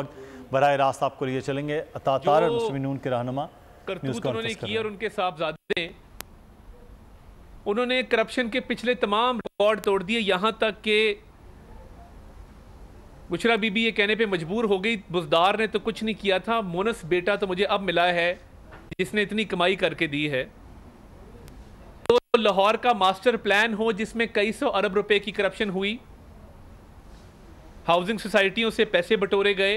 बर रास्त आपको लिए चलेंगे के रहनमा उन्होंने की और उनके साहबजादे उन्होंने करप्शन के पिछले तमाम रिकॉर्ड तोड़ दिए यहाँ तक के बुशरा बीबी ये कहने पे मजबूर हो गई बुजदार ने तो कुछ नहीं किया था मोनस बेटा तो मुझे अब मिला है जिसने इतनी कमाई करके दी है तो लाहौर का मास्टर प्लान हो जिसमें कई सौ अरब रुपए की करप्शन हुई हाउसिंग सोसाइटियों से पैसे बटोरे गए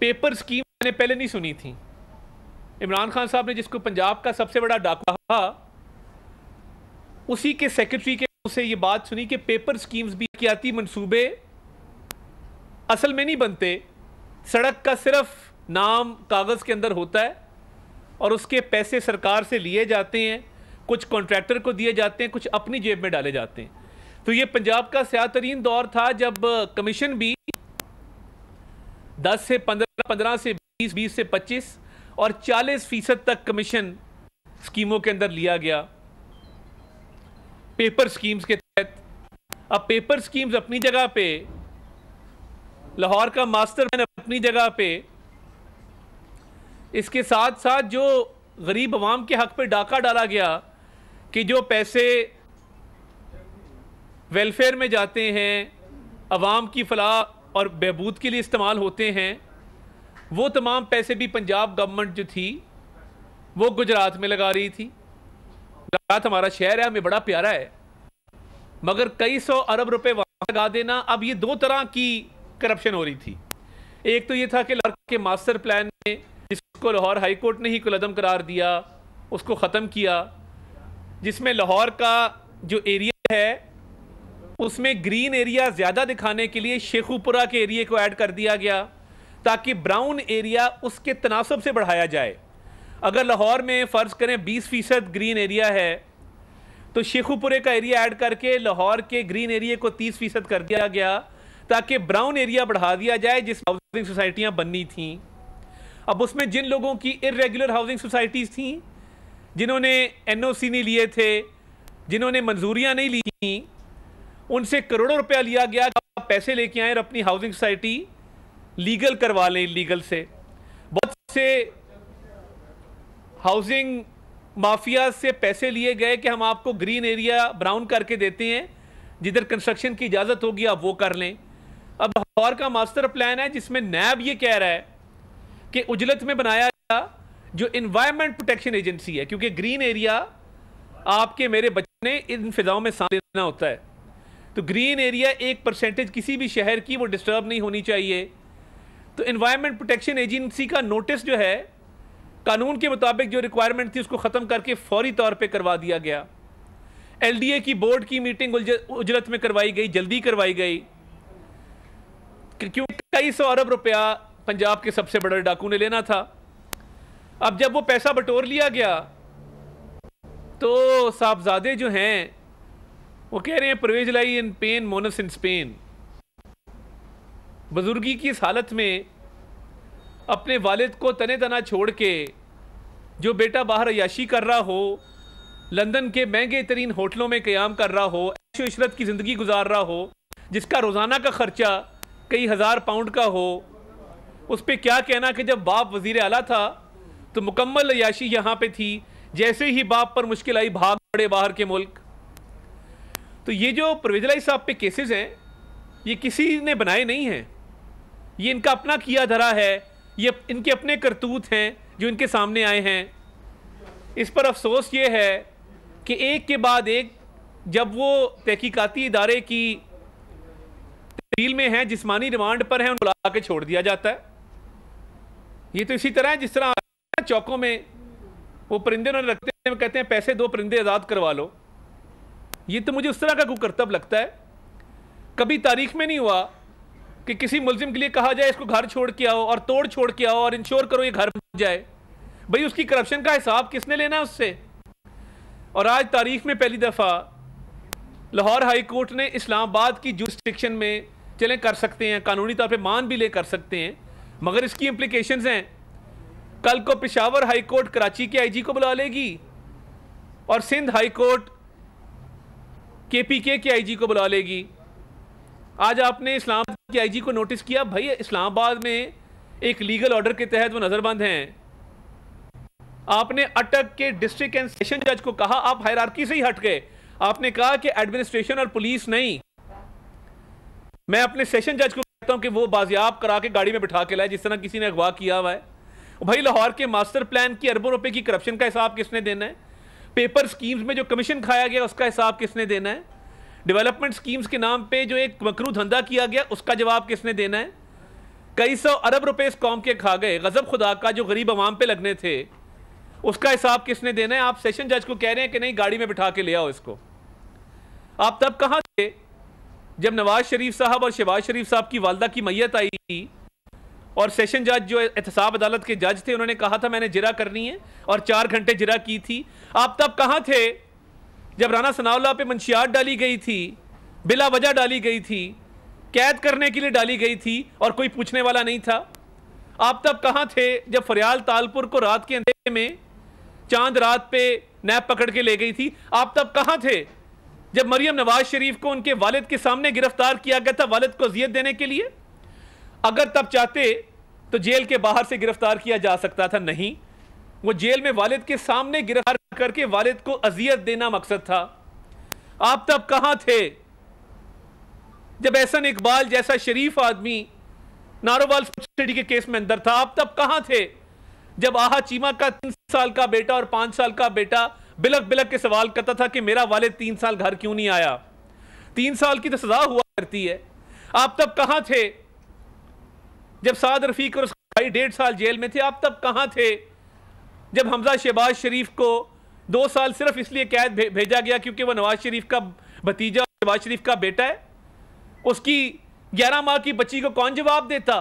पेपर स्कीम मैंने पहले नहीं सुनी थी इमरान खान साहब ने जिसको पंजाब का सबसे बड़ा डाकू कहा उसी के सेक्रेटरी के से ये बात सुनी कि पेपर स्कीम्स भी कियाती मंसूबे असल में नहीं बनते सड़क का सिर्फ नाम कागज़ के अंदर होता है और उसके पैसे सरकार से लिए जाते हैं कुछ कॉन्ट्रैक्टर को दिए जाते हैं कुछ अपनी जेब में डाले जाते हैं तो ये पंजाब का स्या तरीन दौर था जब कमीशन भी 10 से 15 15 से 20 20 से 25 और 40 फीसद तक कमीशन स्कीमों के अंदर लिया गया पेपर स्कीम्स के तहत अब पेपर स्कीम्स अपनी जगह पे लाहौर का मास्टर अपनी जगह पे इसके साथ साथ जो गरीब आवाम के हक पे डाका डाला गया कि जो पैसे वेलफेयर में जाते हैं आवाम की फलाह और बहबूद के लिए इस्तेमाल होते हैं वो तमाम पैसे भी पंजाब गवर्नमेंट जो थी वो गुजरात में लगा रही थी गुजरात हमारा शहर है हमें बड़ा प्यारा है मगर कई सौ अरब रुपए वहाँ लगा देना अब ये दो तरह की करप्शन हो रही थी एक तो ये था कि लड़के के मास्टर प्लान ने जिसको लाहौर हाई कोर्ट ने ही कुलदम करार दिया उसको ख़त्म किया जिसमें लाहौर का जो एरिया है उसमें ग्रीन एरिया ज़्यादा दिखाने के लिए शेखुपुरा के एरिए को ऐड कर दिया गया ताकि ब्राउन एरिया उसके तनासब से बढ़ाया जाए अगर लाहौर में फ़र्ज़ करें बीस फ़ीसद ग्रीन एरिया है तो शेखुपुरे का एरिया ऐड करके लाहौर के ग्रीन एरिए को तीस फ़ीसद कर दिया गया ताकि ब्राउन एरिया बढ़ा दिया जाए जिस हाउसिंग सोसाइटियाँ बननी थीं अब उसमें जिन लोगों की इरेगुलर हाउसिंग सोसाइटीज़ थीं जिन्होंने एनओसी नहीं लिए थे जिन्होंने मंजूरियाँ नहीं ली थी उनसे करोड़ों रुपया लिया गया पैसे लेके आए और अपनी हाउसिंग सोसाइटी लीगल करवा लें लीगल से बहुत से हाउसिंग माफिया से पैसे लिए गए कि हम आपको ग्रीन एरिया ब्राउन करके देते हैं जिधर कंस्ट्रक्शन की इजाज़त होगी आप वो कर लें अब लाहौर का मास्टर प्लान है जिसमें नैब ये कह रहा है कि उजलत में बनाया गया जो इन्वायरमेंट प्रोटेक्शन एजेंसी है क्योंकि ग्रीन एरिया आपके मेरे बच्चे ने इन फिजाओं में सांस होता है तो ग्रीन एरिया एक परसेंटेज किसी भी शहर की वो डिस्टर्ब नहीं होनी चाहिए तो इन्वायरमेंट प्रोटेक्शन एजेंसी का नोटिस जो है कानून के मुताबिक जो रिक्वायरमेंट थी उसको ख़त्म करके फौरी तौर पर करवा दिया गया ए की बोर्ड की मीटिंग उजरत में करवाई गई जल्दी करवाई गई क्योंकि कई सौ अरब रुपया पंजाब के सबसे बड़े डाकू ने लेना था अब जब वो पैसा बटोर लिया गया तो साहबजादे जो हैं वो कह रहे हैं परवेज लाई इन पेन मोनस इन स्पेन बुजुर्गी की इस हालत में अपने वालिद को तने तना छोड़ के जो बेटा बाहर अयाशी कर रहा हो लंदन के महंगे तरीन होटलों में क़्याम कर रहा हो ऐशो इशरत की ज़िंदगी गुजार रहा हो जिसका रोज़ाना का ख़र्चा कई हज़ार पाउंड का हो उस पर क्या कहना कि जब बाप वज़ी अला था तो मुकम्मल याशी यहाँ पर थी जैसे ही बाप पर मुश्किल आई भाग पड़े बाहर के मुल्क तो ये जो प्रवेजलाई साहब पे केसेस हैं ये किसी ने बनाए नहीं हैं ये इनका अपना किया धरा है ये इनके अपने करतूत हैं जो इनके सामने आए हैं इस पर अफसोस ये है कि एक के बाद एक जब वो तहकीकती इदारे की तहसील में हैं जिसमानी रिमांड पर हैं उनको ला के छोड़ दिया जाता है ये तो इसी तरह है जिस तरह चौकों में वो परिंदे उन्होंने रखते हैं कहते हैं पैसे दो परिंदे आज़ाद करवा लो ये तो मुझे उस तरह का कुकर्तव्य लगता है कभी तारीख में नहीं हुआ कि किसी मुलजिम के लिए कहा जाए इसको घर छोड़ के आओ और तोड़ छोड़ के आओ और इंश्योर करो ये घर जाए भाई उसकी करप्शन का हिसाब किसने लेना है उससे और आज तारीख में पहली दफ़ा लाहौर हाई कोर्ट ने इस्लामाबाद की जुरिस्टिक्शन में चले कर सकते हैं कानूनी तौर पे मान भी ले कर सकते हैं मगर इसकी इम्प्लीकेशन हैं कल को पिशावर हाई कोर्ट कराची के आईजी को बुला लेगी और सिंध हाई कोर्ट के पी के के आई जी को बुला लेगी आज आपने इस्लामाबाद के आई जी को नोटिस किया भाई इस्लामाबाद में एक लीगल ऑर्डर के तहत वो नज़रबंद हैं आपने अटक के डिस्ट्रिक्ट एंड सेशन जज को कहा आप हायरार्की से ही हट गए आपने कहा कि एडमिनिस्ट्रेशन और पुलिस नहीं मैं अपने सेशन जज को कहता हूं कि वो बाजियाब करा के गाड़ी में बिठा के लाए जिस तरह किसी ने अगवा किया हुआ है भाई लाहौर के मास्टर प्लान की अरबों रुपए की करप्शन का हिसाब किसने देना है पेपर स्कीम्स में जो कमीशन खाया गया उसका हिसाब किसने देना है डेवलपमेंट स्कीम्स के नाम पे जो एक मकरू धंधा किया गया उसका जवाब किसने देना है कई सौ अरब रुपए इस कॉम के खा गए गजब खुदा का जो गरीब आवाम पे लगने थे उसका हिसाब किसने देना है आप सेशन जज को कह रहे हैं कि नहीं गाड़ी में बिठा के ले आओ इसको आप तब कहाँ थे जब नवाज शरीफ साहब और शहबाज शरीफ साहब की वालदा की मैयत आई और सेशन जज जो एहतसाब अदालत के जज थे उन्होंने कहा था मैंने जिरा करनी है और चार घंटे जिरा की थी आप तब कहाँ थे जब राना सनाउल्ला पे मंशियात डाली गई थी बिला वजह डाली गई थी कैद करने के लिए डाली गई थी और कोई पूछने वाला नहीं था आप तब कहाँ थे जब फरियाल तालपुर को रात के अंधेरे में चांद रात पे नैब पकड़ के ले गई थी आप तब कहाँ थे जब मरियम नवाज शरीफ को उनके वालिद के सामने गिरफ्तार किया गया था वालिद को अजियत देने के लिए अगर तब चाहते तो जेल के बाहर से गिरफ्तार किया जा सकता था नहीं वो जेल में वालिद के सामने गिरफ्तार करके वालिद को अजियत देना मकसद था आप तब कहां थे जब एहसन इकबाल जैसा शरीफ आदमी नारोवाल के केस में अंदर था आप तब कहां थे जब आहा चीमा का तीन साल का बेटा और पांच साल का बेटा बिलक बिलक के सवाल करता था कि मेरा वालिद तीन साल घर क्यों नहीं आया तीन साल की तो सजा हुआ करती है आप तब कहां थे जब साद रफीक और भाई डेढ़ साल जेल में थे आप तब कहाँ थे जब हमजा शहबाज शरीफ को दो साल सिर्फ इसलिए कैद भे, भेजा गया क्योंकि वह नवाज शरीफ का भतीजा शहबाज शरीफ का बेटा है उसकी ग्यारह माह की बच्ची को कौन जवाब देता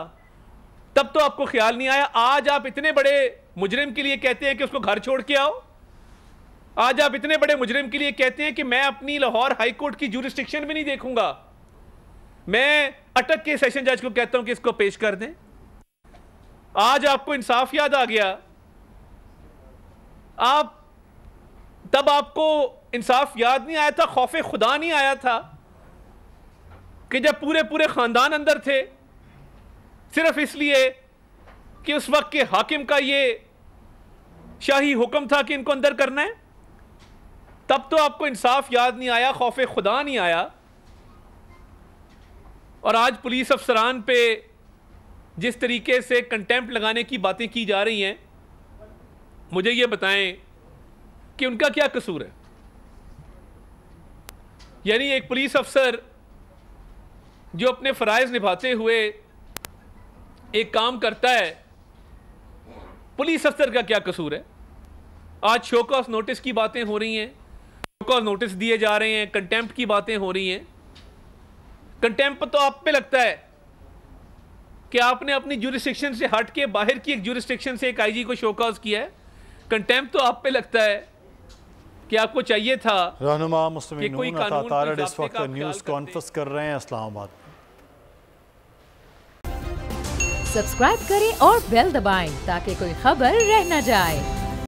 तब तो आपको ख्याल नहीं आया आज आप इतने बड़े मुजरिम के लिए कहते हैं कि उसको घर छोड़ के आओ आज आप इतने बड़े मुजरिम के लिए कहते हैं कि मैं अपनी लाहौर हाईकोर्ट की जूरिस्टिक्शन भी नहीं देखूंगा मैं अटक के सेशन जज को कहता हूं कि इसको पेश कर दें आज आपको इंसाफ याद आ गया आप तब आपको इंसाफ याद नहीं आया था खौफ खुदा नहीं आया था कि जब पूरे पूरे ख़ानदान अंदर थे सिर्फ इसलिए कि उस वक्त के हाकिम का ये शाही हुक्म था कि इनको अंदर करना है तब तो आपको इंसाफ याद नहीं आया खौफ खुदा नहीं आया और आज पुलिस अफसरान पे जिस तरीके से कंटेम्प्ट लगाने की बातें की जा रही हैं मुझे ये बताएं कि उनका क्या कसूर है यानी एक पुलिस अफसर जो अपने फ़रज़ निभाते हुए एक काम करता है पुलिस अफसर का क्या कसूर है आज शो नोटिस की बातें हो रही हैं शो नोटिस दिए जा रहे हैं कंटेम्प्ट की बातें हो रही हैं कंटेम्प तो आप पे लगता है कि आपने अपनी जुरिस्टिक्शन से हट के बाहर की एक जुरिस्टिक्शन से एक आईजी को शोकाज किया है कंटेम्प तो आप पे लगता है कि आपको चाहिए था रहनुमा इस वक्त न्यूज़ कॉन्फ्रेंस कर रहे हैं इस्लामाबाद सब्सक्राइब करें और बेल दबाएं ताकि कोई खबर रह न जाए